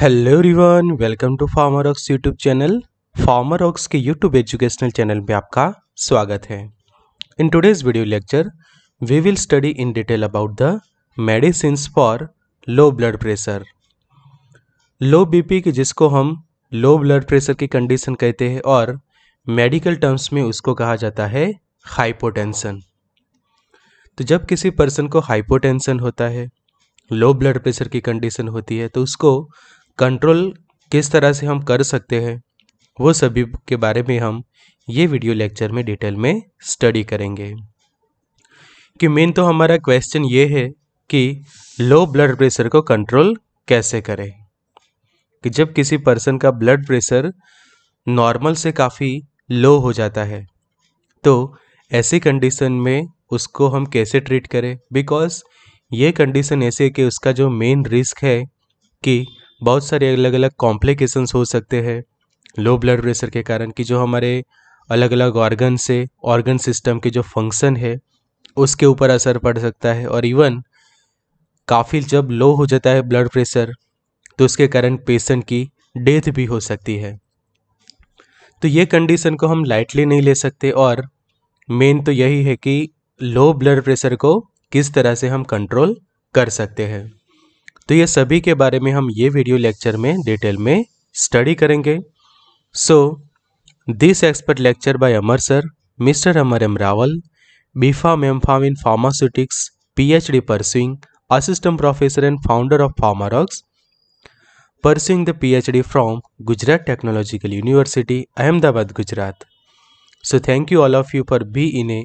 hello everyone welcome to Pharma Rocks YouTube channel Pharma Rocks के YouTube educational channel में आपका स्वागत है in today's video lecture we will study in detail about the medicine for low blood pressure low BP के जिसको हम low blood pressure की condition कहते हैं और मेडिकल टर्म्स में उसको कहा जाता है हाइपोटेंसन तो जब किसी पर्सन को हाइपोटेंसन होता है लो ब्लड प्रेशर की कंडीशन होती है तो उसको कंट्रोल किस तरह से हम कर सकते हैं वो सभी के बारे में हम ये वीडियो लेक्चर में डिटेल में स्टडी करेंगे कि मेन तो हमारा क्वेश्चन ये है कि लो ब्लड प्रेशर को कंट्रोल कैसे करें कि जब किसी पर्सन का ब्लड प्रेशर नॉर्मल से काफ़ी लो हो जाता है तो ऐसी कंडीशन में उसको हम कैसे ट्रीट करें बिकॉज ये कंडीशन ऐसे है कि उसका जो मेन रिस्क है कि बहुत सारे अलग अलग कॉम्प्लिकेशंस हो सकते हैं लो ब्लड प्रेशर के कारण कि जो हमारे अलग अलग ऑर्गन से ऑर्गन सिस्टम के जो फंक्शन है उसके ऊपर असर पड़ सकता है और इवन काफ़ी जब लो हो जाता है ब्लड प्रेशर तो उसके कारण पेशेंट की डेथ भी हो सकती है तो ये कंडीशन को हम लाइटली नहीं ले सकते और मेन तो यही है कि लो ब्लड प्रेशर को किस तरह से हम कंट्रोल कर सकते हैं तो ये सभी के बारे में हम ये वीडियो लेक्चर में डिटेल में स्टडी करेंगे so this expert lecture by Amar sir mister Amar M Rawal B Pharm M Pharm in pharmaceutics P H D pursuing assistant professor and founder of Pharma Rocks pursuing the P H D from Gujarat Technological University Ahmedabad Gujarat so thank you all of you for being a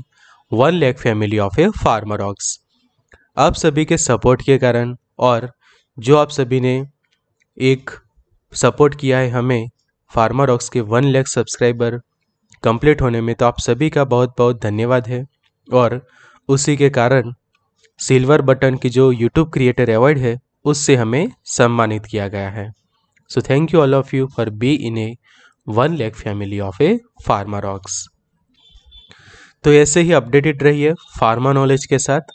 one lakh family of a Pharma Rocks आप सभी के support के कारण और जो आप सभी ने एक सपोर्ट किया है हमें फार्मा रॉक्स के वन लैख सब्सक्राइबर कंप्लीट होने में तो आप सभी का बहुत बहुत धन्यवाद है और उसी के कारण सिल्वर बटन की जो यूट्यूब क्रिएटर अवार्ड है उससे हमें सम्मानित किया गया है so thank you all of you for being a one lakh family of a Pharma Rocks तो ऐसे ही अपडेटेड रहिए फार्मा नॉलेज के साथ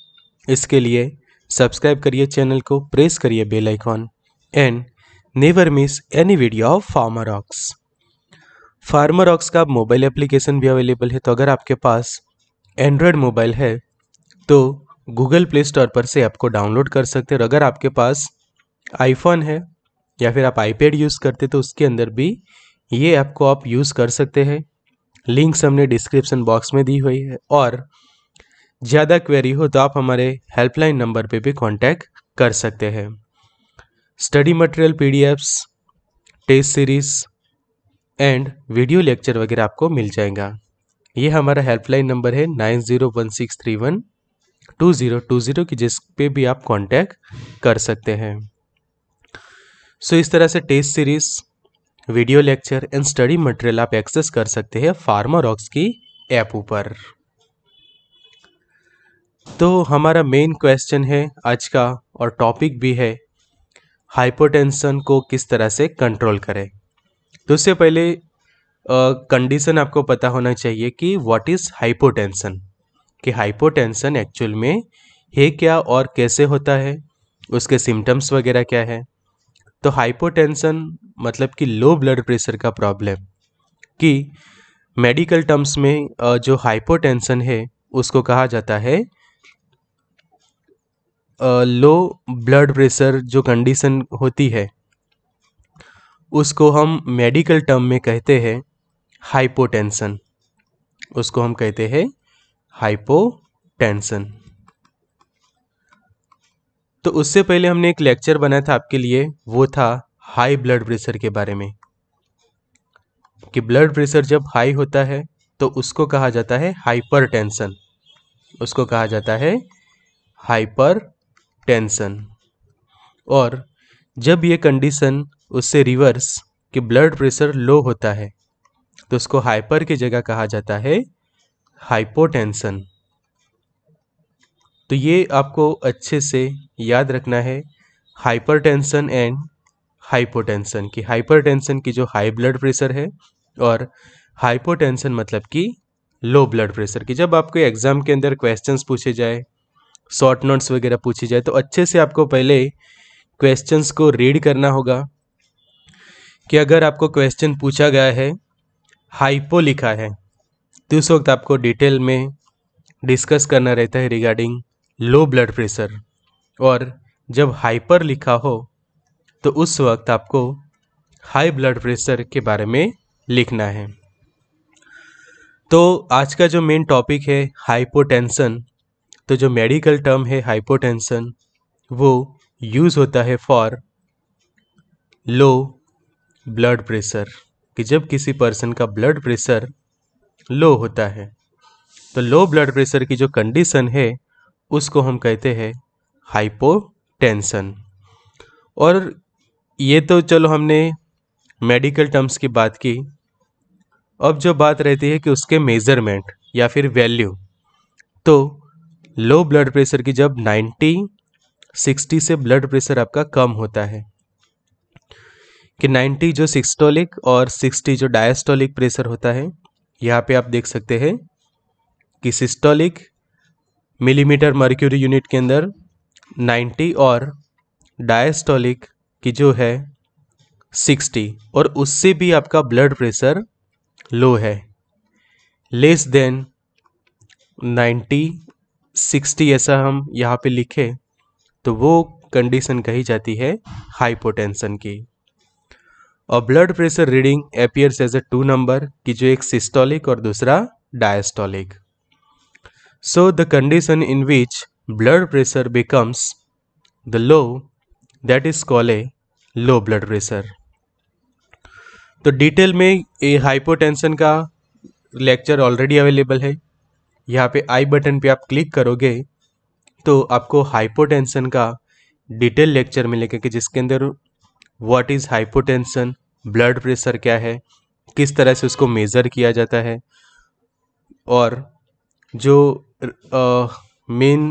इसके लिए सब्सक्राइब करिए चैनल को प्रेस करिए bell icon and never miss any video of Pharma Rocks Pharma Rocks का मोबाइल एप्लीकेशन भी अवेलेबल है तो अगर आपके पास एंड्रॉयड मोबाइल है तो गूगल प्ले स्टोर पर से आपको डाउनलोड कर सकते हैं और अगर आपके पास आईफोन है या फिर आप आईपैड यूज़ करते तो उसके अंदर भी ये ऐप को आप यूज़ कर सकते हैं लिंक्स हमने डिस्क्रिप्शन बॉक्स में दी हुई है और ज़्यादा क्वेरी हो तो आप हमारे हेल्पलाइन नंबर पे भी कांटेक्ट कर सकते हैं study material PDFs test series and video lecture वगैरह आपको मिल जाएगा ये हमारा हेल्पलाइन नंबर है nine zero one six three one two zero two zero की जिस पे भी आप कांटेक्ट कर सकते हैं सो so, इस तरह से test series video lecture and study material आप एक्सेस कर सकते हैं फार्मा रॉक्स की ऐप ऊपर तो हमारा मेन क्वेश्चन है आज का और टॉपिक भी है हाइपोटेंशन को किस तरह से कंट्रोल करें तो उससे पहले कंडीशन uh, आपको पता होना चाहिए कि व्हाट इज़ हाइपोटेंशन कि हाइपोटेंशन एक्चुअल में है क्या और कैसे होता है उसके सिम्टम्स वगैरह क्या है तो हाइपोटेंशन मतलब कि लो ब्लड प्रेशर का प्रॉब्लम कि मेडिकल टर्म्स में जो हाइपोटेंशन है उसको कहा जाता है लो ब्लड प्रेशर जो कंडीशन होती है उसको हम मेडिकल टर्म में कहते हैं हाइपोटेंशन उसको हम कहते हैं हाइपोटेंशन तो उससे पहले हमने एक लेक्चर बनाया था आपके लिए वो था हाई ब्लड प्रेशर के बारे में कि ब्लड प्रेशर जब हाई होता है तो उसको कहा जाता है हाइपरटेंशन उसको कहा जाता है हाइपर टेंसन और जब ये कंडीशन उससे रिवर्स कि ब्लड प्रेशर लो होता है तो उसको हाइपर की जगह कहा जाता है हाइपोटेंशन तो ये आपको अच्छे से याद रखना है हाइपरटेंशन एंड हाइपोटेंशन कि हाइपरटेंशन की जो हाई ब्लड प्रेशर है और हाइपोटेंशन मतलब कि लो ब्लड प्रेशर की जब आपको एग्ज़ाम के अंदर क्वेश्चंस पूछे जाए शॉर्ट नोट्स वगैरह पूछी जाए तो अच्छे से आपको पहले क्वेश्चंस को रीड करना होगा कि अगर आपको क्वेश्चन पूछा गया है हाइपो लिखा है तो उस वक्त आपको डिटेल में डिस्कस करना रहता है रिगार्डिंग लो ब्लड प्रेशर और जब हाइपर लिखा हो तो उस वक्त आपको हाई ब्लड प्रेशर के बारे में लिखना है तो आज का जो मेन टॉपिक है हाइपोटेंशन तो जो मेडिकल टर्म है हाइपोटेंशन वो यूज़ होता है फॉर लो ब्लड प्रेशर कि जब किसी पर्सन का ब्लड प्रेशर लो होता है तो लो ब्लड प्रेशर की जो कंडीशन है उसको हम कहते हैं हाइपोटेंशन और ये तो चलो हमने मेडिकल टर्म्स की बात की अब जो बात रहती है कि उसके मेज़रमेंट या फिर वैल्यू तो लो ब्लड प्रेशर की जब 90 60 से ब्लड प्रेशर आपका कम होता है कि 90 जो सिक्सटोलिक और 60 जो डायस्टोलिक प्रेशर होता है यहाँ पे आप देख सकते हैं कि सिस्टोलिक मिलीमीटर मर्क्यूरी यूनिट के अंदर 90 और डायस्टोलिक की जो है 60 और उससे भी आपका ब्लड प्रेशर लो है लेस देन सिक्सटी ऐसा हम यहाँ पे लिखे तो वो कंडीशन कही जाती है हाइपोटेंशन की और blood pressure reading appears as a two number कि जो एक सिस्टोलिक और दूसरा diastolic so the condition in which blood pressure becomes the low that is call a low blood pressure तो डिटेल में ये हाइपोटेंशन का लेक्चर ऑलरेडी अवेलेबल है यहाँ पे आई बटन पे आप क्लिक करोगे तो आपको हाइपोटेंशन का डिटेल लेक्चर मिलेगा कि जिसके अंदर what is hypotension blood pressure क्या है किस तरह से उसको मेज़र किया जाता है और जो मेन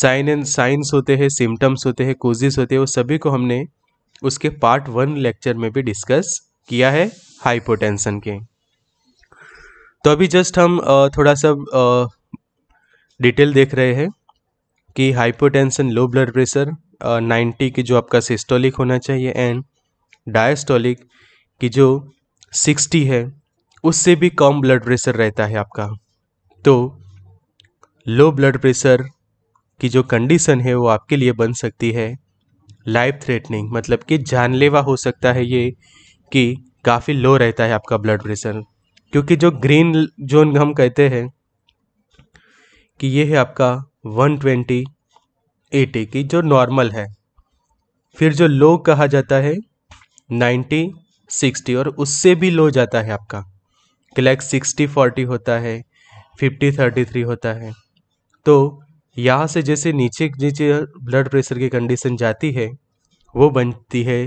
साइन एंड साइंस होते हैं सिम्टम्स होते हैं कोजिस होते हैं वो सभी को हमने उसके पार्ट वन लेक्चर में भी डिस्कस किया है हाइपोटेंशन के तो अभी जस्ट हम थोड़ा सा डिटेल देख रहे हैं कि हाइपोटेंशन लो ब्लड प्रेशर 90 की जो आपका सिस्टोलिक होना चाहिए एंड डायस्टोलिक की जो 60 है उससे भी कम ब्लड प्रेशर रहता है आपका तो लो ब्लड प्रेशर की जो कंडीशन है वो आपके लिए बन सकती है लाइफ थ्रेटनिंग मतलब कि जानलेवा हो सकता है ये कि काफ़ी लो रहता है आपका ब्लड प्रेशर क्योंकि जो ग्रीन जोन हम कहते हैं कि ये है आपका 120 ट्वेंटी एटी की जो नॉर्मल है फिर जो लो कहा जाता है 90 60 और उससे भी लो जाता है आपका क्लैक 60 40 होता है 50 33 होता है तो यहाँ से जैसे नीचे नीचे ब्लड प्रेशर की कंडीशन जाती है वो बनती है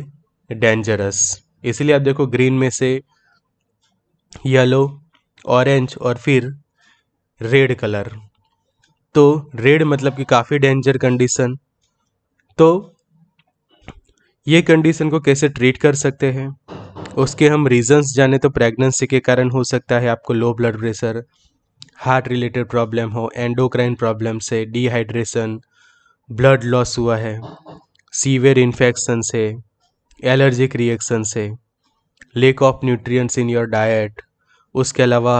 डेंजरस इसलिए आप देखो ग्रीन में से येलो ऑरेंज और फिर रेड कलर तो रेड मतलब कि काफ़ी डेंजर कंडीशन तो ये कंडीशन को कैसे ट्रीट कर सकते हैं उसके हम रीजंस जाने तो प्रेगनेंसी के कारण हो सकता है आपको low blood pressure heart related problem हो एंडोक्राइन प्रॉब्लम से डिहाइड्रेशन ब्लड लॉस हुआ है सीवियर इन्फेक्शन से एलर्जिक रिएक्शन से lack of nutrients in your diet उसके अलावा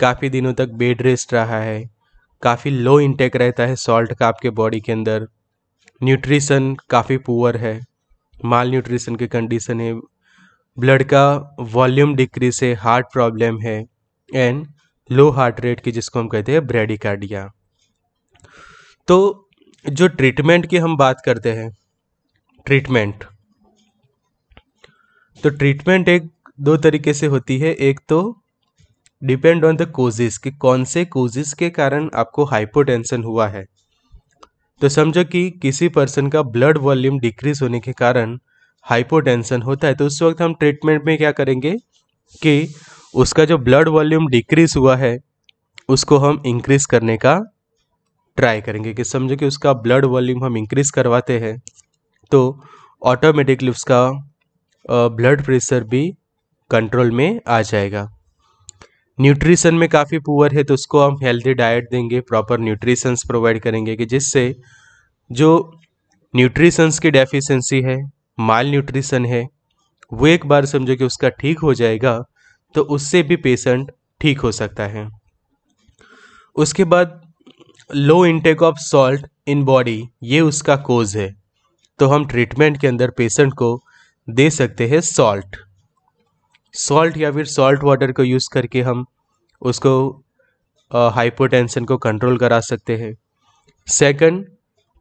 काफ़ी दिनों तक बेड रेस्ट रहा है काफ़ी लो इंटेक रहता है सॉल्ट का आपके बॉडी के अंदर न्यूट्रिशन काफ़ी पुअर है माल न्यूट्रिशन की कंडीशन है ब्लड का वॉल्यूम डिक्रीज है हार्ट प्रॉब्लम है एंड लो हार्ट रेट की जिसको हम कहते हैं ब्रेडिकार्डिया तो जो ट्रीटमेंट की हम बात करते हैं ट्रीटमेंट तो ट्रीटमेंट एक दो तरीके से होती है एक तो डिपेंड ऑन द कोजिस कि कौन से कोजिस के कारण आपको हाइपोटेंशन हुआ है तो समझो कि किसी पर्सन का ब्लड वॉल्यूम डिक्रीज होने के कारण हाइपोटेंशन होता है तो उस वक्त हम ट्रीटमेंट में क्या करेंगे कि उसका जो ब्लड वॉल्यूम डिक्रीज हुआ है उसको हम इंक्रीज करने का ट्राई करेंगे कि समझो कि उसका ब्लड वॉल्यूम हम इंक्रीज करवाते हैं तो ऑटोमेटिकली उसका ब्लड प्रेशर भी कंट्रोल में आ जाएगा न्यूट्रिशन में काफ़ी पुअर है तो उसको हम हेल्दी डाइट देंगे प्रॉपर न्यूट्रिशंस प्रोवाइड करेंगे कि जिससे जो न्यूट्रिशंस की डेफिशिएंसी है माल न्यूट्रिशन है वो एक बार समझो कि उसका ठीक हो जाएगा तो उससे भी पेशेंट ठीक हो सकता है उसके बाद low intake of salt in body ये उसका कोज है तो हम ट्रीटमेंट के अंदर पेशेंट को दे सकते हैं सॉल्ट सॉल्ट या फिर सॉल्ट वाटर को यूज़ करके हम उसको हाइपोटेंशन को कंट्रोल करा सकते हैं सेकंड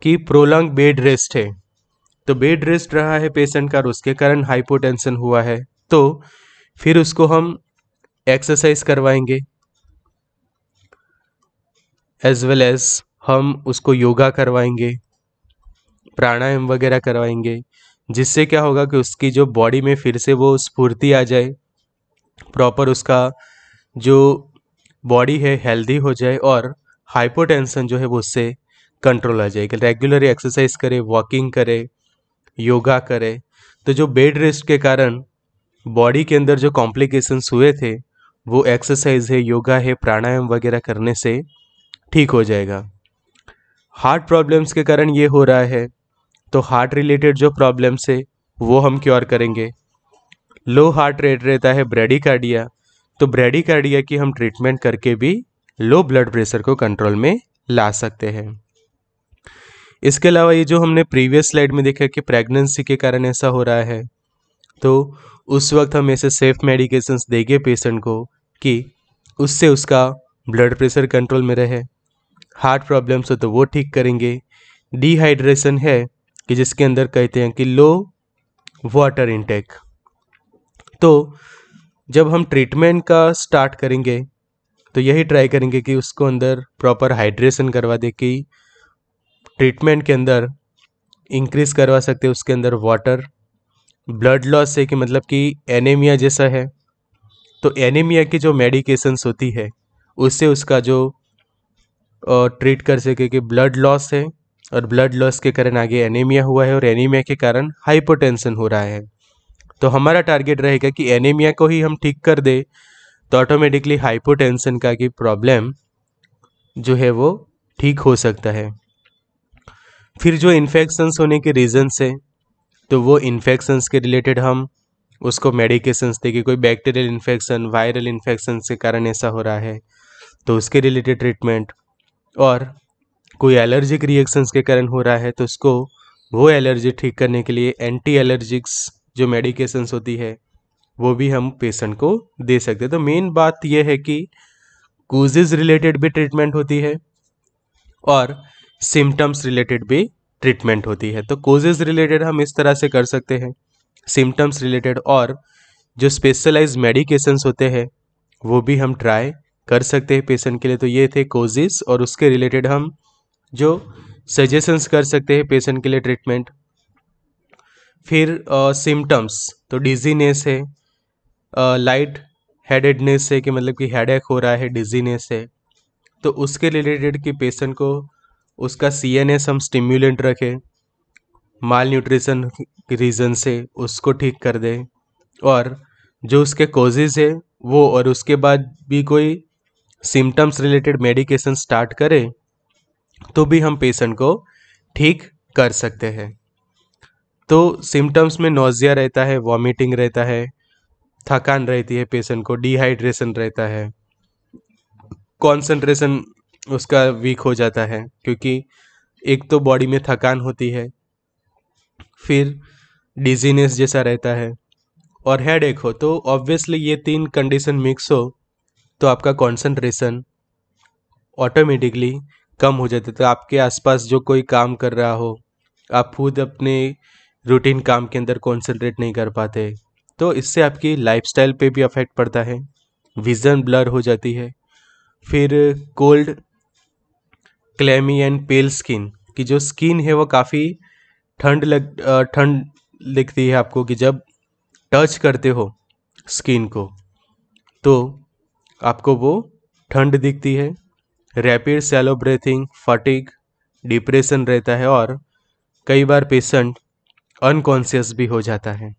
कि प्रोलॉन्ग बेड रेस्ट है तो बेड रेस्ट रहा है पेशेंट का और उसके कारण हाइपोटेंशन हुआ है तो फिर उसको हम एक्सरसाइज करवाएंगे एज वेल एज हम उसको योगा करवाएंगे प्राणायाम वगैरह करवाएंगे जिससे क्या होगा कि उसकी जो बॉडी में फिर से वो स्फूर्ति आ जाए प्रॉपर उसका जो बॉडी है हेल्दी हो जाए और हाइपोटेंशन जो है वो उससे कंट्रोल आ जाएगा रेगुलर एक्सरसाइज करे वॉकिंग करे योगा करे तो जो बेड रेस्ट के कारण बॉडी के अंदर जो कॉम्प्लिकेशंस हुए थे वो एक्सरसाइज है योगा है प्राणायाम वगैरह करने से ठीक हो जाएगा हार्ट प्रॉब्लम्स के कारण ये हो रहा है तो हार्ट रिलेटेड जो प्रॉब्लम्स है वो हम क्योर करेंगे लो हार्ट रेट रहता है ब्रेडिकार्डिया तो ब्रेडिकार्डिया की हम ट्रीटमेंट करके भी लो ब्लड प्रेशर को कंट्रोल में ला सकते हैं इसके अलावा ये जो हमने प्रीवियस स्लाइड में देखा कि प्रेगनेंसी के कारण ऐसा हो रहा है तो उस वक्त हम ऐसे सेफ मेडिकेशंस देंगे पेशेंट को कि उससे उसका ब्लड प्रेशर कंट्रोल में रहे हार्ट प्रॉब्लम्स हो तो वो ठीक करेंगे डिहाइड्रेशन है कि जिसके अंदर कहते हैं कि लो वाटर इंटेक तो जब हम ट्रीटमेंट का स्टार्ट करेंगे तो यही ट्राई करेंगे कि उसको अंदर प्रॉपर हाइड्रेशन करवा दे कि ट्रीटमेंट के अंदर इंक्रीज करवा सकते उसके अंदर वाटर ब्लड लॉस है कि मतलब कि एनीमिया जैसा है तो एनीमिया की जो मेडिकेशंस होती है उससे उसका जो ट्रीट कर सके कि ब्लड लॉस है और ब्लड लॉस के कारण आगे एनीमिया हुआ है और एनीमिया के कारण हाइपोटेंशन हो रहा है तो हमारा टारगेट रहेगा कि एनीमिया को ही हम ठीक कर दें तो ऑटोमेटिकली हाइपोटेंशन का की प्रॉब्लम जो है वो ठीक हो सकता है फिर जो इन्फेक्शंस होने के रीजन्स हैं तो वो इन्फेक्शंस के रिलेटेड हम उसको मेडिकेशंस देंगे कोई बैक्टीरियल इन्फेक्शन वायरल इन्फेक्शन के कारण ऐसा हो रहा है तो उसके रिलेटेड ट्रीटमेंट और कोई एलर्जिक रिएक्शंस के कारण हो रहा है तो उसको वो एलर्जी ठीक करने के लिए एंटी एलर्जिक्स जो मेडिकेशंस होती है वो भी हम पेशेंट को दे सकते हैं तो मेन बात यह है कि कोजेज रिलेटेड भी ट्रीटमेंट होती है और सिम्टम्स रिलेटेड भी ट्रीटमेंट होती है तो कोजेज रिलेटेड हम इस तरह से कर सकते हैं सिम्टम्स रिलेटेड और जो स्पेशलाइज मेडिकेशंस होते हैं वो भी हम ट्राई कर सकते हैं पेशेंट के लिए तो ये थे कोजेस और उसके रिलेटेड हम जो सजेशंस कर सकते हैं पेशेंट के लिए ट्रीटमेंट फिर सिम्टम्स तो डिजीनेस है लाइट हेडेडनेस है कि मतलब कि हेड हो रहा है डिजीनेस है तो उसके रिलेटेड कि पेशेंट को उसका सी एन एस हम स्टिम्यूलेंट रखें माल न्यूट्रिशन रीज़न से उसको ठीक कर दें और जो उसके कोजेज़ है वो और उसके बाद भी कोई सिम्टम्स रिलेटेड मेडिकेशन स्टार्ट करें तो भी हम पेशेंट को ठीक कर सकते हैं तो सिम्टम्स में नोज़िया रहता है वॉमिटिंग रहता है थकान रहती है पेशेंट को डिहाइड्रेशन रहता है कॉन्सेंट्रेशन उसका वीक हो जाता है क्योंकि एक तो बॉडी में थकान होती है फिर डिजीनेस जैसा रहता है और हेड एक हो तो ऑब्वियसली ये तीन कंडीशन मिक्स हो तो आपका कॉन्सेंट्रेशन ऑटोमेटिकली कम हो जाता है तो आपके आसपास जो कोई काम कर रहा हो आप खुद अपने रूटीन काम के अंदर कॉन्सेंट्रेट नहीं कर पाते तो इससे आपकी स्टाइल पर भी अफेक्ट पड़ता है विज़न ब्लर हो जाती है फिर cold clammy and pale skin की जो स्किन है वो काफ़ी ठंड लग ठंड दिखती है आपको कि जब टच करते हो स्किन को तो आपको वो ठंड दिखती है rapid shallow breathing fatigue depression रहता है और कई बार पेशेंट अनकॉन्सियस भी हो जाता है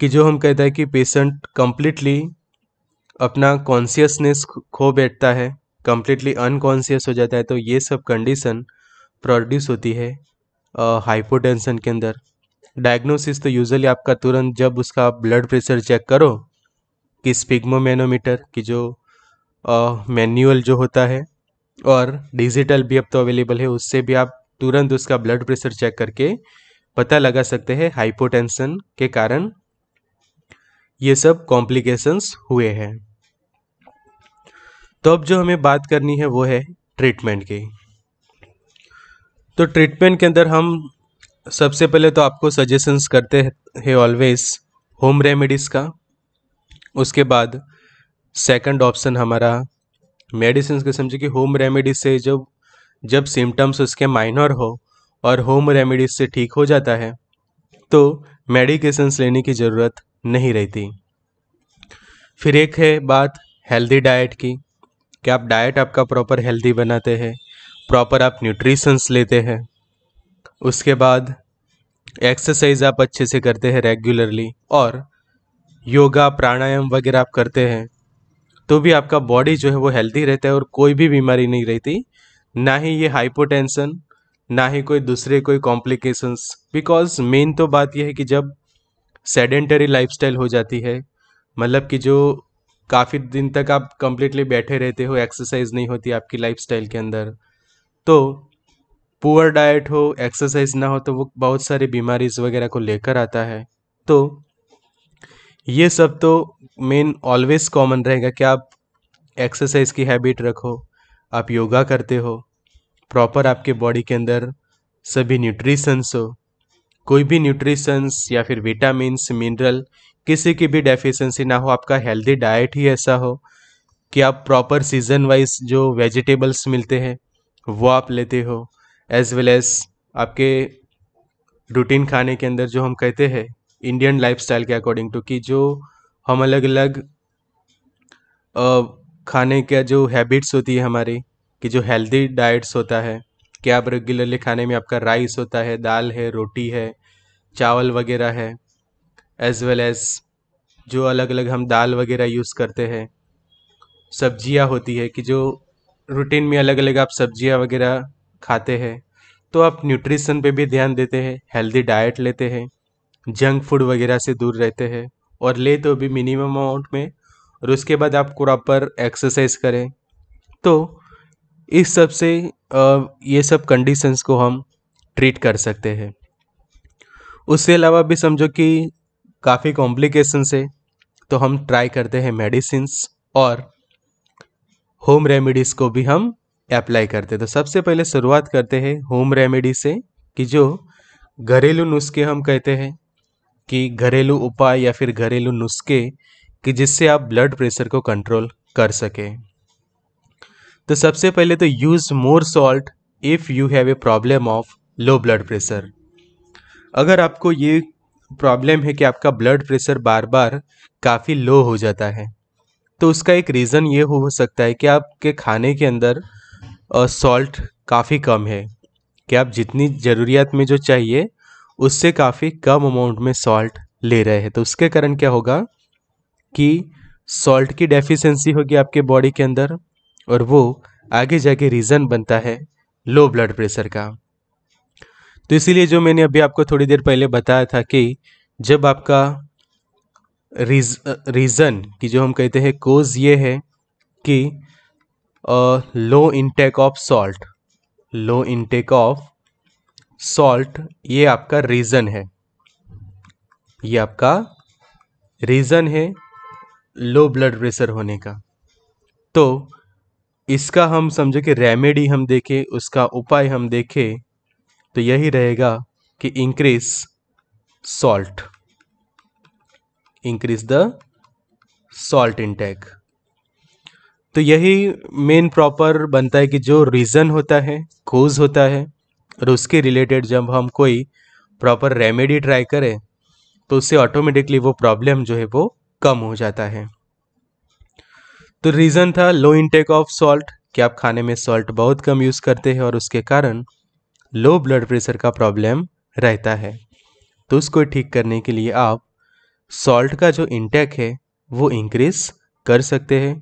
कि जो हम कहते हैं कि पेशेंट कम्प्लीटली अपना कॉन्सियसनेस खो बैठता है कम्प्लीटली अनकॉन्शियस हो जाता है तो ये सब कंडीशन प्रोड्यूस होती है हाइपोटेंशन के अंदर डायग्नोसिस तो यूजुअली आपका तुरंत जब उसका ब्लड प्रेशर चेक करो कि स्पिग्मोमेनोमीटर की जो मैनुअल जो होता है और डिजिटल भी अब तो अवेलेबल है उससे भी आप तुरंत उसका ब्लड प्रेशर चेक करके पता लगा सकते हैं हाइपोटेंशन के कारण ये सब कॉम्प्लिकेशंस हुए हैं तो अब जो हमें बात करनी है वो है ट्रीटमेंट की तो ट्रीटमेंट के अंदर हम सबसे पहले तो आपको सजेशंस करते हैं ऑलवेज होम रेमेडीज़ का उसके बाद सेकंड ऑप्शन हमारा मेडिसिन के समझिए कि होम रेमेडीज से जब जब सिम्टम्स उसके माइनर हो और होम रेमेडीज से ठीक हो जाता है तो मेडिकेशंस लेने की ज़रूरत नहीं रहती फिर एक है बात हेल्दी डाइट की कि आप डाइट आपका प्रॉपर हेल्दी बनाते हैं प्रॉपर आप न्यूट्रिशंस लेते हैं उसके बाद एक्सरसाइज आप अच्छे से करते हैं रेगुलरली और योगा प्राणायाम वगैरह आप करते हैं तो भी आपका बॉडी जो है वो हेल्दी रहता है और कोई भी बीमारी नहीं रहती ना ही ये हाइपोटेंशन ना ही कोई दूसरे कोई कॉम्प्लिकेशंस बिकॉज मेन तो बात यह है कि जब सेडेंटरी लाइफ हो जाती है मतलब कि जो काफ़ी दिन तक आप कम्प्लीटली बैठे रहते हो एक्सरसाइज नहीं होती आपकी लाइफ के अंदर तो पुअर डाइट हो एक्सरसाइज ना हो तो वो बहुत सारी बीमारीज वगैरह को लेकर आता है तो ये सब तो मेन ऑलवेज कॉमन रहेगा कि आप एक्सरसाइज की हैबिट रखो आप योगा करते हो प्रॉपर आपके बॉडी के अंदर सभी न्यूट्रिशंस हो कोई भी न्यूट्रिशंस या फिर विटामिन्स मिनरल किसी की भी डेफिशिएंसी ना हो आपका हेल्दी डाइट ही ऐसा हो कि आप प्रॉपर सीजन वाइज जो वेजिटेबल्स मिलते हैं वो आप लेते हो एज वेल एज आपके रूटीन खाने के अंदर जो हम कहते हैं इंडियन लाइफस्टाइल के अकॉर्डिंग टू कि जो हम अलग अलग खाने का जो हैबिट्स होती है हमारी कि जो हेल्दी डाइट्स होता है कि आप रेगुलरली खाने में आपका राइस होता है दाल है रोटी है चावल वगैरह है एज वेल एज जो अलग अलग हम दाल वगैरह यूज़ करते हैं सब्जियां होती है कि जो रूटीन में अलग अलग आप सब्जियां वगैरह खाते हैं तो आप न्यूट्रिशन पे भी ध्यान देते हैं हेल्दी डाइट लेते हैं जंक फूड वगैरह से दूर रहते हैं और ले तो भी मिनिमम अमाउंट में और उसके बाद आप प्रॉपर एक्सरसाइज करें तो इस सब से ये सब कंडीशंस को हम ट्रीट कर सकते हैं उसके अलावा भी समझो कि काफ़ी कॉम्प्लिकेशन है तो हम ट्राई करते हैं मेडिसिन और होम रेमेडीज़ को भी हम अप्लाई करते हैं तो सबसे पहले शुरुआत करते हैं होम रेमेडी से कि जो घरेलू नुस्खे हम कहते हैं कि घरेलू उपाय या फिर घरेलू नुस्खे कि जिससे आप ब्लड प्रेशर को कंट्रोल कर सकें तो सबसे पहले तो use more salt if you have a problem of low blood pressure अगर आपको ये प्रॉब्लम है कि आपका ब्लड प्रेशर बार बार काफ़ी लो हो जाता है तो उसका एक रीज़न ये हो सकता है कि आपके खाने के अंदर सॉल्ट काफ़ी कम है कि आप जितनी ज़रूरियात में जो चाहिए उससे काफ़ी कम अमाउंट में सॉल्ट ले रहे हैं तो उसके कारण क्या होगा कि सॉल्ट की डेफिशिएंसी होगी आपके बॉडी के अंदर और वो आगे जाके रीज़न बनता है लो ब्लड प्रेशर का तो इसीलिए जो मैंने अभी आपको थोड़ी देर पहले बताया था कि जब आपका रीज रीज़न कि जो हम कहते हैं कोज ये है कि low intake of salt low intake of salt ये आपका रीज़न है ये आपका रीज़न है लो ब्लड प्रेशर होने का तो इसका हम समझे कि रेमेडी हम देखें उसका उपाय हम देखें तो यही रहेगा कि increase salt increase the salt intake तो यही मेन प्रॉपर बनता है कि जो रीज़न होता है कोज होता है और उसके रिलेटेड जब हम कोई प्रॉपर रेमेडी ट्राई करें तो उससे ऑटोमेटिकली वो प्रॉब्लम जो है वो कम हो जाता है तो रीज़न था लो इनटेक ऑफ सॉल्ट कि आप खाने में सॉल्ट बहुत कम यूज़ करते हैं और उसके कारण लो ब्लड प्रेशर का प्रॉब्लम रहता है तो उसको ठीक करने के लिए आप सॉल्ट का जो इनटेक है वो इंक्रीज़ कर सकते हैं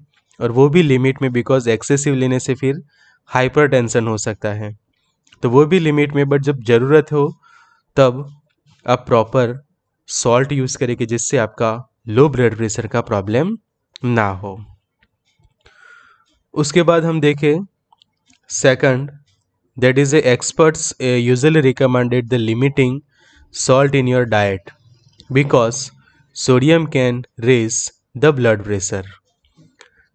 और वो भी लिमिट में बिकॉज एक्सेसिव लेने से फिर हाइपरटेंशन हो सकता है तो वो भी लिमिट में बट जब ज़रूरत हो तब आप प्रॉपर सॉल्ट यूज़ करेंगे जिससे आपका लो ब्लड प्रेशर का प्रॉब्लम ना हो उसके बाद हम देखें second that is a experts usually recommended the limiting salt in your your because sodium can raise the blood pressure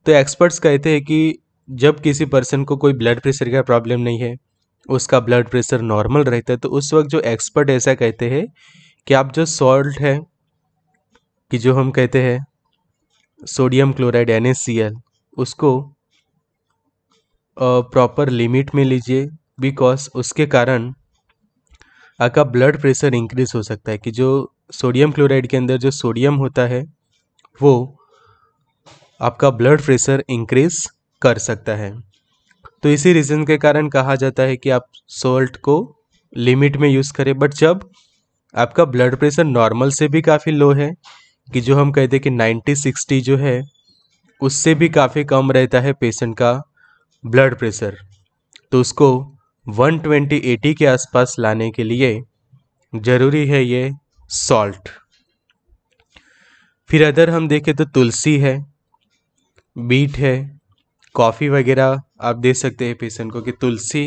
तो एक्सपर्ट्स कहते हैं कि जब किसी पर्सन को कोई ब्लड प्रेशर का प्रॉब्लम नहीं है उसका ब्लड प्रेशर नॉर्मल रहता है तो उस वक्त जो एक्सपर्ट ऐसा कहते हैं कि आप जो सॉल्ट है कि जो हम कहते हैं सोडियम क्लोराइड एन उसको प्रॉपर लिमिट में लीजिए बिकॉज उसके कारण आपका ब्लड प्रेशर इंक्रीज हो सकता है कि जो सोडियम क्लोराइड के अंदर जो सोडियम होता है वो आपका ब्लड प्रेशर इंक्रीज कर सकता है तो इसी रीज़न के कारण कहा जाता है कि आप सोल्ट को लिमिट में यूज़ करें बट जब आपका ब्लड प्रेशर नॉर्मल से भी काफ़ी लो है कि जो हम कहते हैं कि 90 60 जो है उससे भी काफ़ी कम रहता है पेशेंट का ब्लड प्रेशर तो उसको 120 एटी के आसपास लाने के लिए ज़रूरी है ये सॉल्ट फिर अदर हम देखें तो तुलसी है बीट है कॉफ़ी वगैरह आप दे सकते हैं पेशेंट को कि तुलसी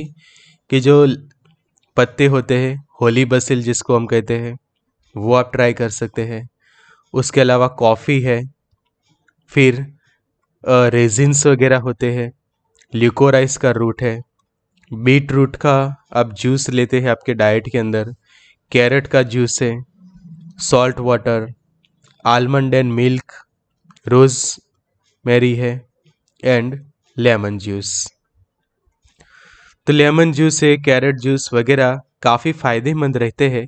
के जो पत्ते होते हैं होली बसिल जिसको हम कहते हैं वो आप ट्राई कर सकते हैं उसके अलावा कॉफ़ी है फिर रेजिन्स वगैरह होते हैं लिकोराइस का रूट है बीट रूट का आप जूस लेते हैं आपके डाइट के अंदर कैरेट का जूस है salt water almond and milk rosemary है एंड लेमन जूस तो लेमन जूस है कैरेट जूस वगैरह काफ़ी फ़ायदेमंद रहते हैं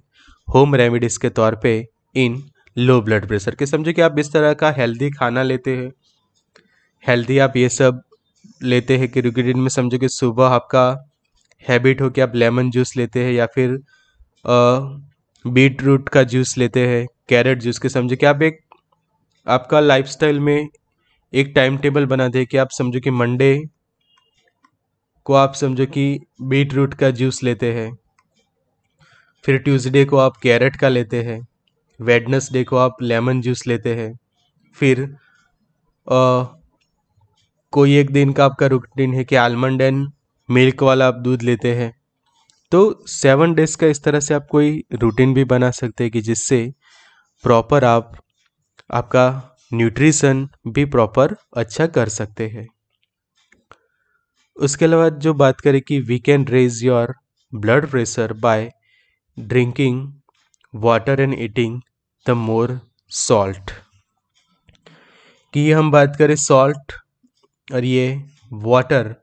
होम रेमेडीज़ के तौर पे इन लो ब्लड प्रेशर के समझो कि आप इस तरह का हेल्दी खाना लेते हैं हेल्दी आप ये सब लेते हैं कैलकुलेटेड में समझो कि सुबह आपका हैबिट हो कि आप लेमन जूस लेते हैं या फिर बीट रूट का जूस लेते हैं कैरेट जूस के समझो कि आप एक आपका लाइफस्टाइल में एक टाइम टेबल बना दे कि आप समझो कि मंडे को आप समझो कि बीट रूट का जूस लेते हैं फिर ट्यूसडे को आप कैरेट का लेते हैं वेडनेसडे को आप लेमन जूस लेते हैं फिर कोई एक दिन का आपका रूटीन है कि आलमंड एंड मिल्क वाला आप दूध लेते हैं तो सेवन डेज का इस तरह से आप कोई रूटीन भी बना सकते हैं कि जिससे प्रॉपर आप आपका न्यूट्रिशन भी प्रॉपर अच्छा कर सकते हैं उसके अलावा जो बात करें कि we can raise your blood pressure by drinking water and eating the more salt कि हम बात करें सॉल्ट और ये वाटर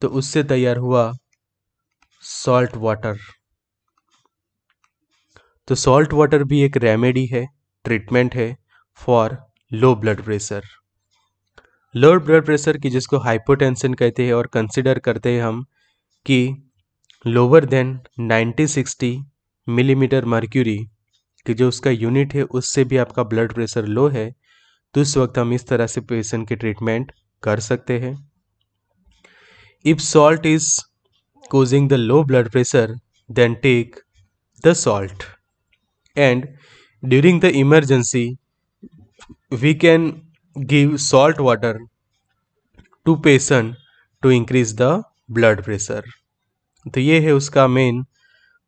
तो उससे तैयार हुआ सॉल्ट वाटर तो सॉल्ट वाटर भी एक रेमेडी है ट्रीटमेंट है for low blood pressure low blood pressure की जिसको हाइपोटेंशन कहते हैं और कंसिडर करते हैं हम कि lower than ninety sixty millimetre mercury कि जो उसका यूनिट है उससे भी आपका ब्लड प्रेशर लो है तो उस वक्त हम इस तरह से पेशेंट की ट्रीटमेंट कर सकते हैं if salt is causing the low blood pressure then take the salt and during the emergency we can give salt water to patient to increase the blood pressure तो ये है उसका मेन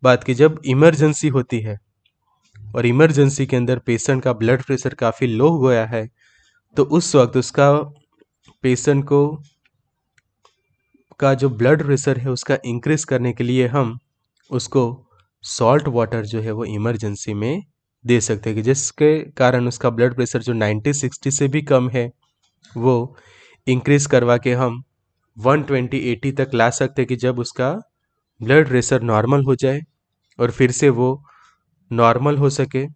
बात कि जब इमरजेंसी होती है और इमरजेंसी के अंदर पेशेंट का ब्लड प्रेशर काफ़ी लो हो गया है तो उस वक्त उसका पेशेंट को का जो ब्लड प्रेशर है उसका इंक्रीज करने के लिए हम उसको सॉल्ट वाटर जो है वो इमरजेंसी में दे सकते हैं जिसके कारण उसका ब्लड प्रेशर जो 90 60 से भी कम है वो इंक्रीज करवा के हम 120 80 तक ला सकते हैं कि जब उसका ब्लड प्रेशर नॉर्मल हो जाए और फिर से वो नॉर्मल हो सके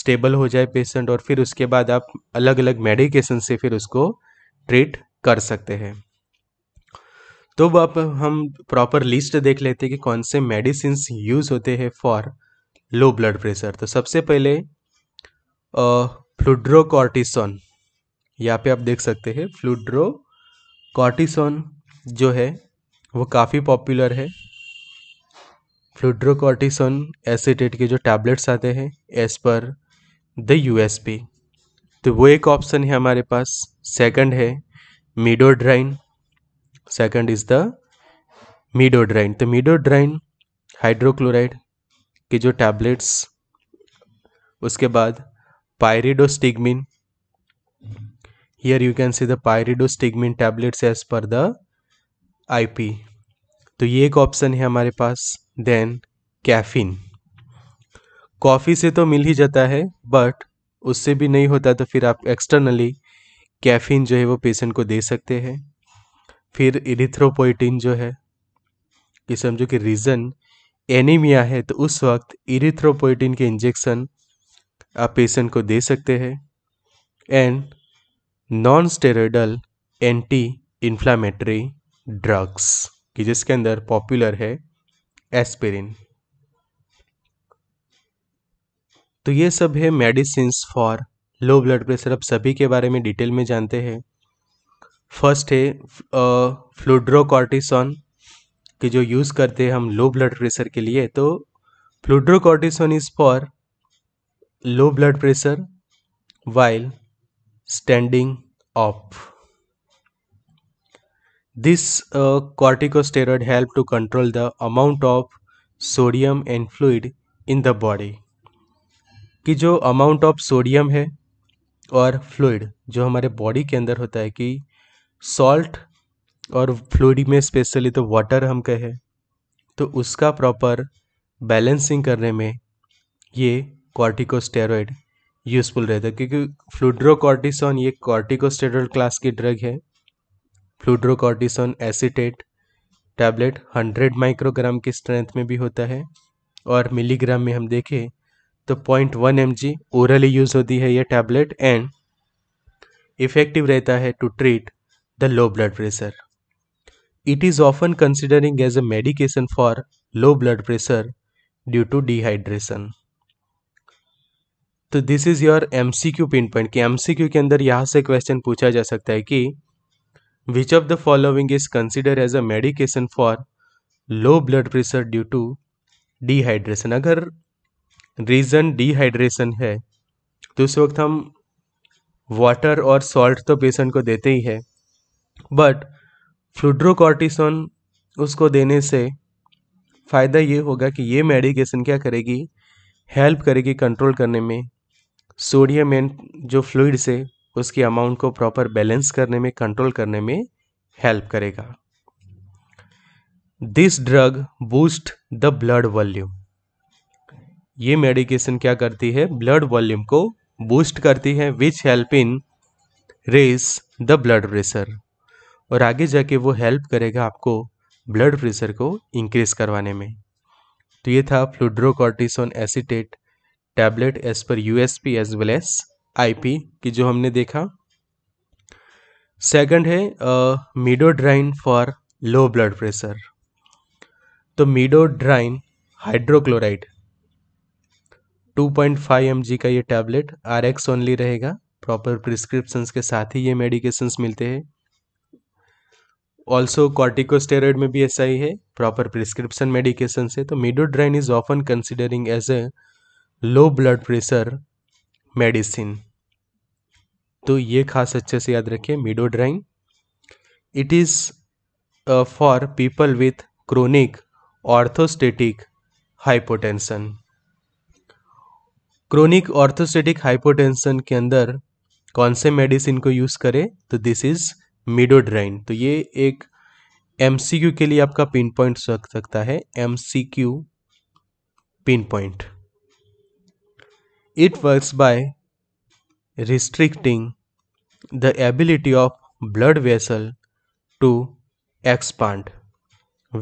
स्टेबल हो जाए पेशेंट और फिर उसके बाद आप अलग अलग मेडिकेशन से फिर उसको ट्रेड कर सकते हैं तो अब हम प्रॉपर लिस्ट देख लेते हैं कि कौन से मेडिसिन यूज़ होते हैं फॉर लो ब्लड प्रेशर तो सबसे पहले फ्लूड्रोकॉर्टिसोन यहाँ पे आप देख सकते हैं फ्लूड्रोकॉर्टिसन जो है वो काफ़ी पॉपुलर है फ्लूड्रोकॉर्टिसन एसिटेट के जो टैबलेट्स आते हैं एज पर द यूएसपी तो वो एक ऑप्शन है हमारे पास सेकंड है midodrine second is the midodrine तो मीडोड्राइन हाइड्रोक्लोराइड के जो टैबलेट्स उसके बाद pyridostigmine here you can see the pyridostigmine tablets as per the IP तो ये एक ऑप्शन है हमारे पास देन कैफीन कॉफ़ी से तो मिल ही जाता है बट उससे भी नहीं होता तो फिर आप एक्सटर्नली कैफ़ीन जो है वो पेशेंट को दे सकते हैं फिर इरिथ्रोपोइटिन जो है कि समझो कि रीज़न एनीमिया है तो उस वक्त इरिथ्रोपोइटिन के इंजेक्शन आप पेशेंट को दे सकते हैं and non steroidal anti inflammatory drugs कि जिसके अंदर पॉपुलर है एस्पिरिन तो ये सब है medicine for low blood pressure अब सभी के बारे में डिटेल में जानते हैं फर्स्ट है फ्लूड्रोकॉर्टिसन की जो यूज़ करते हैं हम लो ब्लड प्रेशर के लिए तो fludrocortisone is for low blood pressure while standing up this corticosteroid help to control the amount of sodium and fluid in the body कि जो अमाउंट ऑफ सोडियम है और फ्लूड जो हमारे बॉडी के अंदर होता है कि सॉल्ट और फ्लूड में स्पेशली तो वाटर हम कहें तो उसका प्रॉपर बैलेंसिंग करने में ये कॉर्टिकोस्टेरॉइड यूज़फुल रहता है क्योंकि फ्लूड्रोकॉर्टिसोन ये कॉर्टिकोस्टेरॉइड क्लास की ड्रग है फ्लूड्रोकॉर्टिसोन एसिटेट टैबलेट 100 माइक्रोग्राम की स्ट्रेंथ में भी होता है और मिलीग्राम में हम देखें तो point one M G orally use होती है ये टैबलेट एंड इफ़ेक्टिव रहता है to treat the low blood pressure it is often considering as a medication for low blood pressure due to dehydration तो this is your M C Q pin point कि M C Q के अंदर यहाँ से question पूछा जा सकता है कि which of the following is consider as a medication for low blood pressure due to dehydration अगर रीज़न डिहाइड्रेशन है तो उस वक्त हम वाटर और सॉल्ट तो पेशेंट को देते ही है बट फ्लूड्रोकॉर्टिसन उसको देने से फ़ायदा ये होगा कि ये मेडिकेशन क्या करेगी हेल्प करेगी कंट्रोल करने में सोडियम एंड जो फ्लूड से उसकी अमाउंट को प्रॉपर बैलेंस करने में कंट्रोल करने में हेल्प करेगा this drug boost the blood volume ये मेडिकेशन क्या करती है ब्लड वॉल्यूम को बूस्ट करती है which help in raise the blood pressure और आगे जाके वो हेल्प करेगा आपको ब्लड प्रेशर को इंक्रीज करवाने में तो ये था fludrocortisone acetate tablet as per U S P as well as I P की जो हमने देखा सेकंड है midodrine for low blood pressure तो midodrine hydrochloride two point five M G का ये टैबलेट आर एक्स ओनली रहेगा प्रॉपर प्रिस्क्रिप्शंस के साथ ही ये मेडिकेशंस मिलते हैं ऑल्सो कॉर्टिकोस्टेरॉयड में भी ऐसा ही है प्रॉपर प्रिस्क्रिप्शन मेडिकेशन से तो midodrine is often considering as a low blood pressure medicine तो ये खास अच्छे से याद रखिए midodrine it is for people with chronic orthostatic hypotension chronic orthostatic hypotension के अंदर कौन से मेडिसिन को यूज करें तो दिस इज मिडोड्राइन तो ये एक एमसीक्यू के लिए आपका पिन पॉइंट रख सकता है M C Q pin point it works by restricting the ability of blood vessel to expand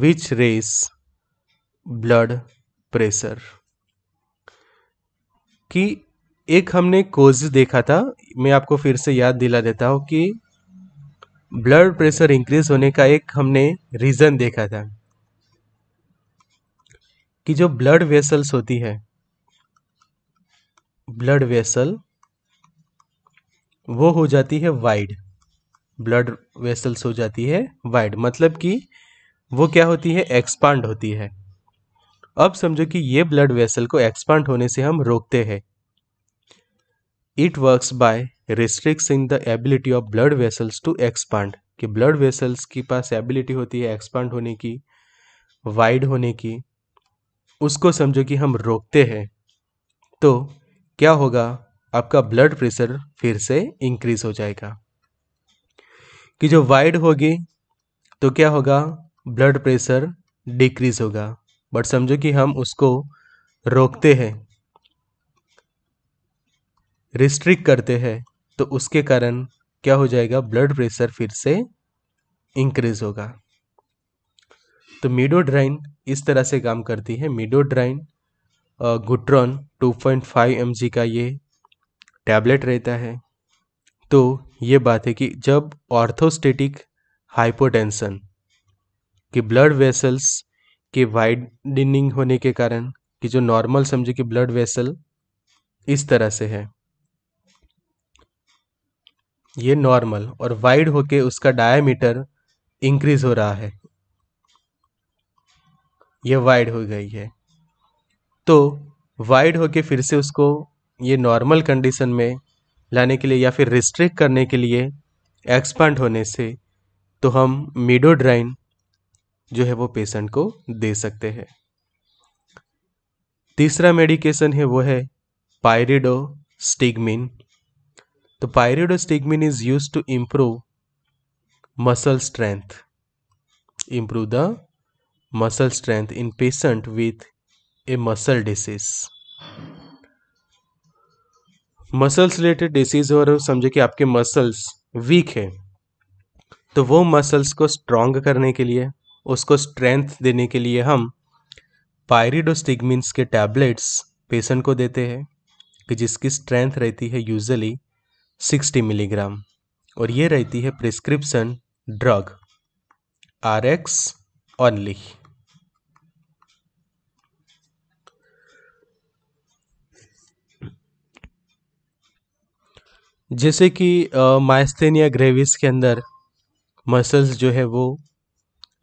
which raise blood pressure कि एक हमने कोज देखा था मैं आपको फिर से याद दिला देता हूँ कि ब्लड प्रेशर इंक्रीज होने का एक हमने रीज़न देखा था कि जो ब्लड वेसल्स होती है ब्लड वेसल वो हो जाती है वाइड ब्लड वेसल्स हो जाती है वाइड मतलब कि वो क्या होती है एक्सपांड होती है अब समझो कि ये ब्लड वेसल को एक्सपांड होने से हम रोकते हैं it works by restricting the ability of blood vessels to expand कि ब्लड वेसल्स के पास एबिलिटी होती है एक्सपांड होने की वाइड होने की उसको समझो कि हम रोकते हैं तो क्या होगा आपका ब्लड प्रेशर फिर से इंक्रीज हो जाएगा कि जो वाइड होगी तो क्या होगा ब्लड प्रेशर डिक्रीज होगा बट समझो कि हम उसको रोकते हैं रिस्ट्रिक्ट करते हैं तो उसके कारण क्या हो जाएगा ब्लड प्रेशर फिर से इंक्रीज होगा तो मीडोड्राइन इस तरह से काम करती है मिडोड्राइन गुट्रॉन 2.5 पॉइंट का ये टैबलेट रहता है तो ये बात है कि जब ऑर्थोस्टेटिक हाइपोटेंशन कि ब्लड वेसल्स कि वाइडनिंग होने के कारण कि जो नॉर्मल समझो कि ब्लड वेसल इस तरह से है ये नॉर्मल और वाइड होके उसका डायमीटर इंक्रीज हो रहा है ये वाइड हो गई है तो वाइड होके फिर से उसको ये नॉर्मल कंडीशन में लाने के लिए या फिर रिस्ट्रिक्ट करने के लिए एक्सपांड होने से तो हम मिडोड्राइन जो है वो पेशेंट को दे सकते हैं तीसरा मेडिकेशन है वो है पायरिडो स्टिगमिन तो pyridostigmine is use to improve muscle strength improve the muscle strength in patient with a muscle disease muscles related disease और समझे कि आपके मसल्स वीक है तो वो मसल्स को स्ट्रांग करने के लिए उसको स्ट्रेंथ देने के लिए हम पायरिडोस्टिगमिन्स के टैबलेट्स पेशेंट को देते हैं कि जिसकी स्ट्रेंथ रहती है यूजली 60 मिलीग्राम और ये रहती है prescription drug R X only जैसे कि माइस्थेनिया ग्रेविस के अंदर मसल्स जो है वो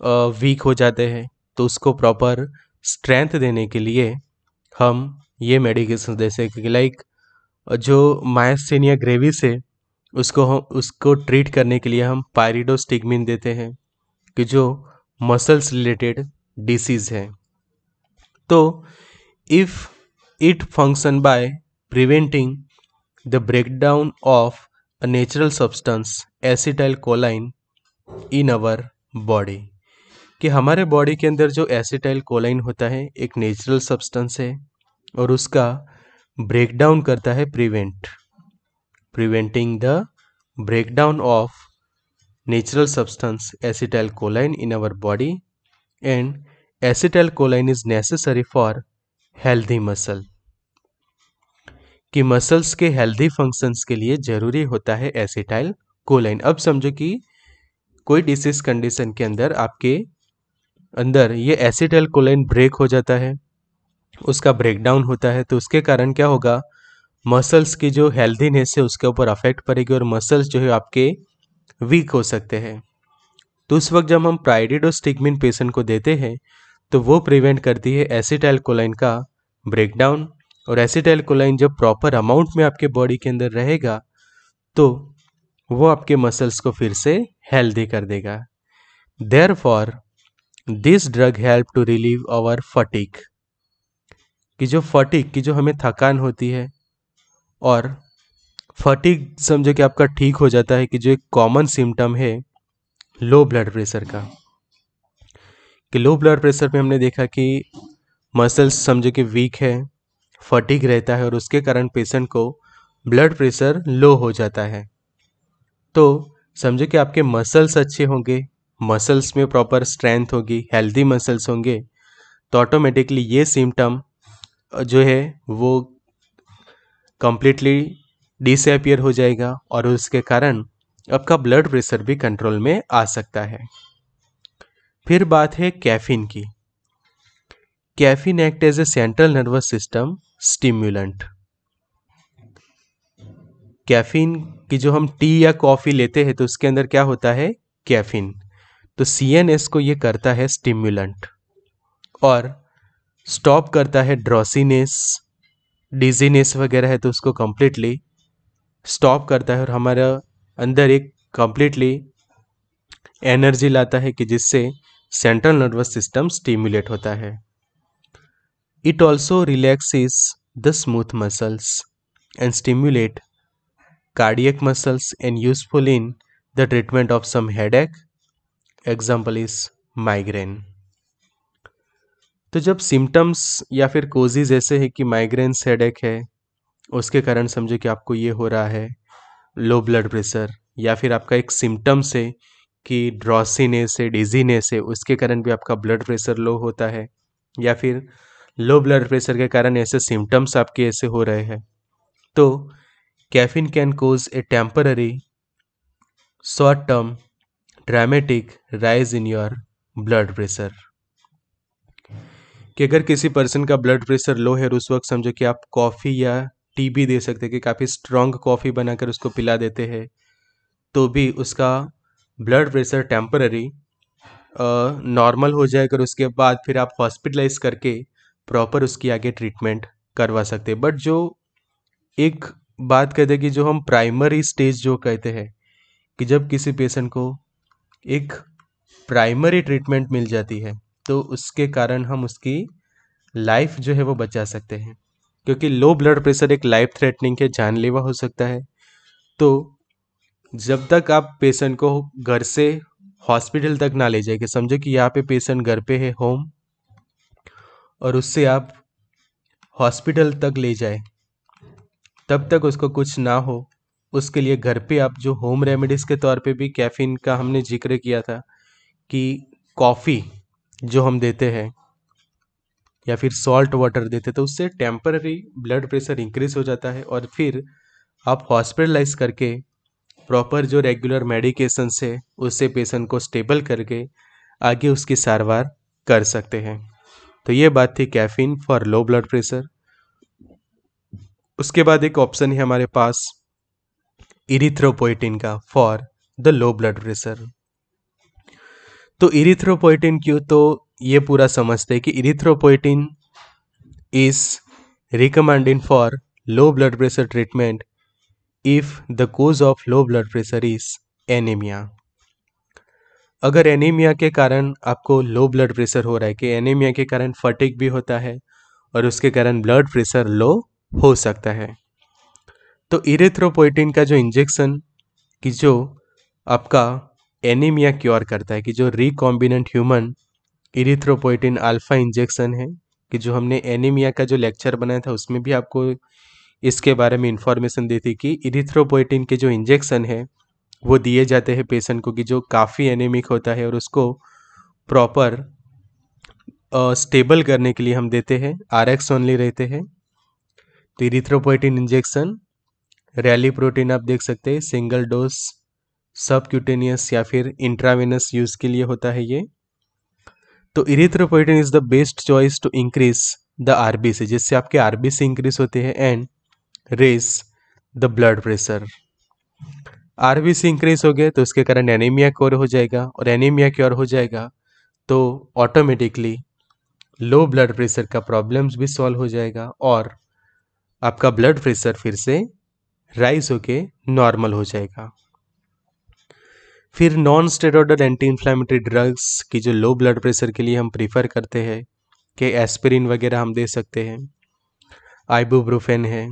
वीक हो जाते हैं तो उसको प्रॉपर स्ट्रेंथ देने के लिए हम ये मेडिकेशन दे सकते कि लाइक जो मायसिन या ग्रेवी से उसको हम उसको ट्रीट करने के लिए हम पायरिडोस्टिगमिन देते हैं कि जो मसल्स रिलेटेड डिसीज है तो if function by preventing the breakdown of a natural substance acetylcholine in our body कि हमारे बॉडी के अंदर जो एसिटाइल कोलाइन होता है एक नेचुरल सब्सटेंस है और उसका ब्रेकडाउन करता है prevent preventing the breakdown of natural substance acetylcholine in our body and acetylcholine is necessary for healthy muscle कि मसल्स के हेल्दी फंक्शंस के लिए जरूरी होता है एसिटाइल कोलाइन अब समझो कि कोई डिसीज कंडीशन के अंदर आपके अंदर ये एसिटल कोलेन ब्रेक हो जाता है उसका ब्रेकडाउन होता है तो उसके कारण क्या होगा मसल्स की जो हेल्दीनेस है उसके ऊपर अफेक्ट पड़ेगी और मसल्स जो है आपके वीक हो सकते हैं तो उस वक्त जब हम प्राइडिडोस्टिगमिन पेशेंट को देते हैं तो वो प्रिवेंट करती है एसिटाइल कोलाइन का ब्रेकडाउन और एसिटाइल कोलाइन जब प्रॉपर अमाउंट में आपके बॉडी के अंदर रहेगा तो वो आपके मसल्स को फिर से हेल्दी कर देगा therefore this drug help to relieve our fatigue कि जो फटिक की जो हमें थकान होती है और फटिक समझो कि आपका ठीक हो जाता है कि जो एक कॉमन सिम्टम है लो ब्लड प्रेशर का कि लो ब्लड प्रेशर में हमने देखा कि मसल्स समझो कि वीक है फटिक रहता है और उसके कारण पेशेंट को ब्लड प्रेशर लो हो जाता है तो समझो कि आपके मसल्स अच्छे होंगे मसल्स में प्रॉपर स्ट्रेंथ होगी हेल्दी मसल्स होंगे तो ऑटोमेटिकली ये सिम्टम जो है वो कम्प्लीटली डिसअपियर हो जाएगा और उसके कारण आपका ब्लड प्रेशर भी कंट्रोल में आ सकता है फिर बात है कैफीन की caffeine act as a central nervous system stimulant caffeine की जो हम टी या कॉफ़ी लेते हैं तो उसके अंदर क्या होता है कैफीन तो सी को ये करता है स्टिम्युलेंट और स्टॉप करता है ड्रॉसीनेस डिजीनेस वगैरह है तो उसको कम्प्लीटली स्टॉप करता है और हमारा अंदर एक कम्प्लीटली एनर्जी लाता है कि जिससे सेंट्रल नर्वस सिस्टम स्टिम्युलेट होता है it also relaxes the smooth muscles and stimulate cardiac muscles and useful in the treatment of some headache example is migraine तो जब सिम्टम्स या फिर कोजिज ऐसे है कि माइग्रेन सेडेक है उसके कारण समझो कि आपको ये हो रहा है लो ब्लड प्रेशर या फिर आपका एक सिम्टम्स है कि ड्रॉसीनेस है डिजीनेस है उसके कारण भी आपका ब्लड प्रेशर लो होता है या फिर लो ब्लड प्रेशर के कारण ऐसे सिम्टम्स आपके ऐसे हो रहे हैं तो caffeine can cause a temporary short term dramatic rise in your blood pressure कि अगर किसी पर्सन का ब्लड प्रेशर लो है और उस वक्त समझो कि आप कॉफ़ी या टी भी दे सकते हैं कि काफ़ी स्ट्रॉन्ग कॉफ़ी बनाकर उसको पिला देते हैं तो भी उसका ब्लड प्रेशर टेम्पररी नॉर्मल हो जाएगा उसके बाद फिर आप हॉस्पिटलाइज करके प्रॉपर उसकी आगे ट्रीटमेंट करवा सकते हैं बट जो एक बात कहते हैं कि जो हम प्राइमरी स्टेज जो कहते हैं कि जब किसी पेशेंट को एक प्राइमरी ट्रीटमेंट मिल जाती है तो उसके कारण हम उसकी लाइफ जो है वो बचा सकते हैं क्योंकि लो ब्लड प्रेशर एक लाइफ थ्रेटनिंग है जानलेवा हो सकता है तो जब तक आप पेशेंट को घर से हॉस्पिटल तक ना ले जाए कि समझो कि यहाँ पे पेशेंट घर पे है होम और उससे आप हॉस्पिटल तक ले जाए तब तक उसको कुछ ना हो उसके लिए घर पे आप जो होम रेमेडीज़ के तौर पे भी कैफ़ीन का हमने जिक्र किया था कि कॉफ़ी जो हम देते हैं या फिर सॉल्ट वाटर देते तो उससे टेम्पररी ब्लड प्रेशर इंक्रीज़ हो जाता है और फिर आप हॉस्पिटलाइज करके प्रॉपर जो रेगुलर मेडिकेशन से उससे पेशेंट को स्टेबल करके आगे उसकी सारवार कर सकते हैं तो ये बात थी caffeine for low blood pressure उसके बाद एक ऑप्शन है हमारे पास इरिथ्रोपोइटिन का for the low blood pressure तो इरिथ्रोपोइटिन क्यों तो ये पूरा समझते हैं कि erythropoietin is recommended for low blood pressure treatment if the cause of low blood pressure is anaemia अगर एनीमिया के कारण आपको लो ब्लड प्रेशर हो रहा है कि एनीमिया के कारण फटिक भी होता है और उसके कारण ब्लड प्रेशर लो हो सकता है तो इरेथ्रोपोइटिन का जो इंजेक्शन कि जो आपका एनीमिया क्योर करता है कि जो recombinant human erythropoietin alpha injection है कि जो हमने एनीमिया का जो लेक्चर बनाया था उसमें भी आपको इसके बारे में इंफॉर्मेशन दी थी कि इरिथ्रोपोइटिन के जो इंजेक्शन है वो दिए जाते हैं पेशेंट को कि जो काफ़ी एनेमिक होता है और उसको प्रॉपर स्टेबल करने के लिए हम देते हैं आर ओनली रहते हैं तो इरिथ्रोपोइटिन इंजेक्शन रैली प्रोटीन आप देख सकते हैं सिंगल डोज सब क्यूटेनियस या फिर इंट्रावेनस यूज के लिए होता है ये तो erythropoietin is the best choice to increase the RBC जिससे आपके सी इंक्रीज होते हैं and raise the blood pressure RBC increase हो गए तो उसके कारण एनीमिया क्योर हो जाएगा और एनीमिया क्योर हो जाएगा तो ऑटोमेटिकली लो ब्लड प्रेशर का प्रॉब्लम्स भी सॉल्व हो जाएगा और आपका ब्लड प्रेशर फिर से राइज होके नॉर्मल हो जाएगा फिर non steroidal anti inflammatory drugs की जो लो ब्लड प्रेशर के लिए हम प्रीफर करते हैं कि एस्पिरिन वगैरह हम दे सकते हैं आइबोब्रोफेन है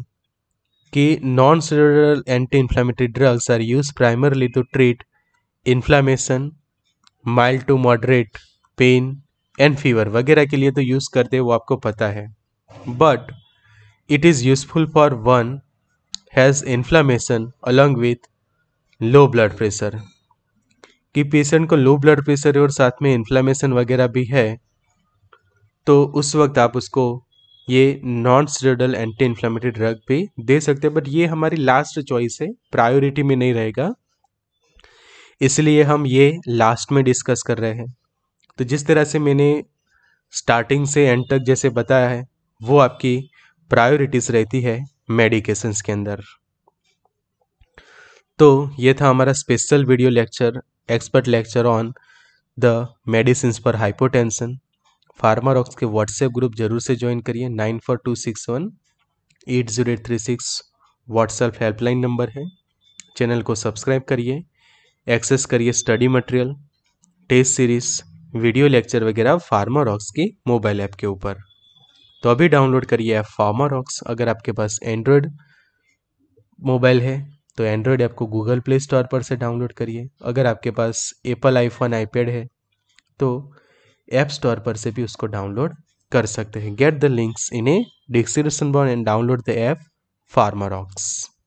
कि non steroidal anti inflammatory drugs are use primarily to treat inflammation mild to moderate pain and fever वगैरह के लिए तो यूज़ करते हैं वो आपको पता है but it is useful for one has inflammation along with low blood pressure कि पेशेंट को लो ब्लड प्रेशर और साथ में इन्फ्लामेशन वगैरह भी है तो उस वक्त आप उसको ये non steroidal anti inflammatory drug भी दे सकते हैं बट ये हमारी लास्ट चॉइस है प्रायोरिटी में नहीं रहेगा इसलिए हम ये लास्ट में डिस्कस कर रहे हैं तो जिस तरह से मैंने स्टार्टिंग से एंड तक जैसे बताया है वो आपकी प्रायोरिटीज़ रहती है मेडिकेशंस के अंदर तो ये था हमारा special video lecture expert lecture on the medicine for hypotension Pharmarox के व्हाट्सएप ग्रुप जरूर से ज्वाइन करिए nine four two six one eight zero eight three six WhatsApp helpline number है चैनल को सब्सक्राइब करिए एक्सेस करिए study material test series video lecture वगैरह Pharmarox की मोबाइल ऐप के ऊपर तो अभी डाउनलोड करिए ऐप फार्मा रॉक्स अगर आपके पास एंड्रॉयड मोबाइल है तो एंड्रॉयड ऐप को गूगल प्ले स्टोर पर से डाउनलोड करिए अगर आपके पास एप्पल आईफोन आईपैड है तो ऐप स्टोर पर से भी उसको डाउनलोड कर सकते हैं get the links in a description बॉन and download the app pharma rocks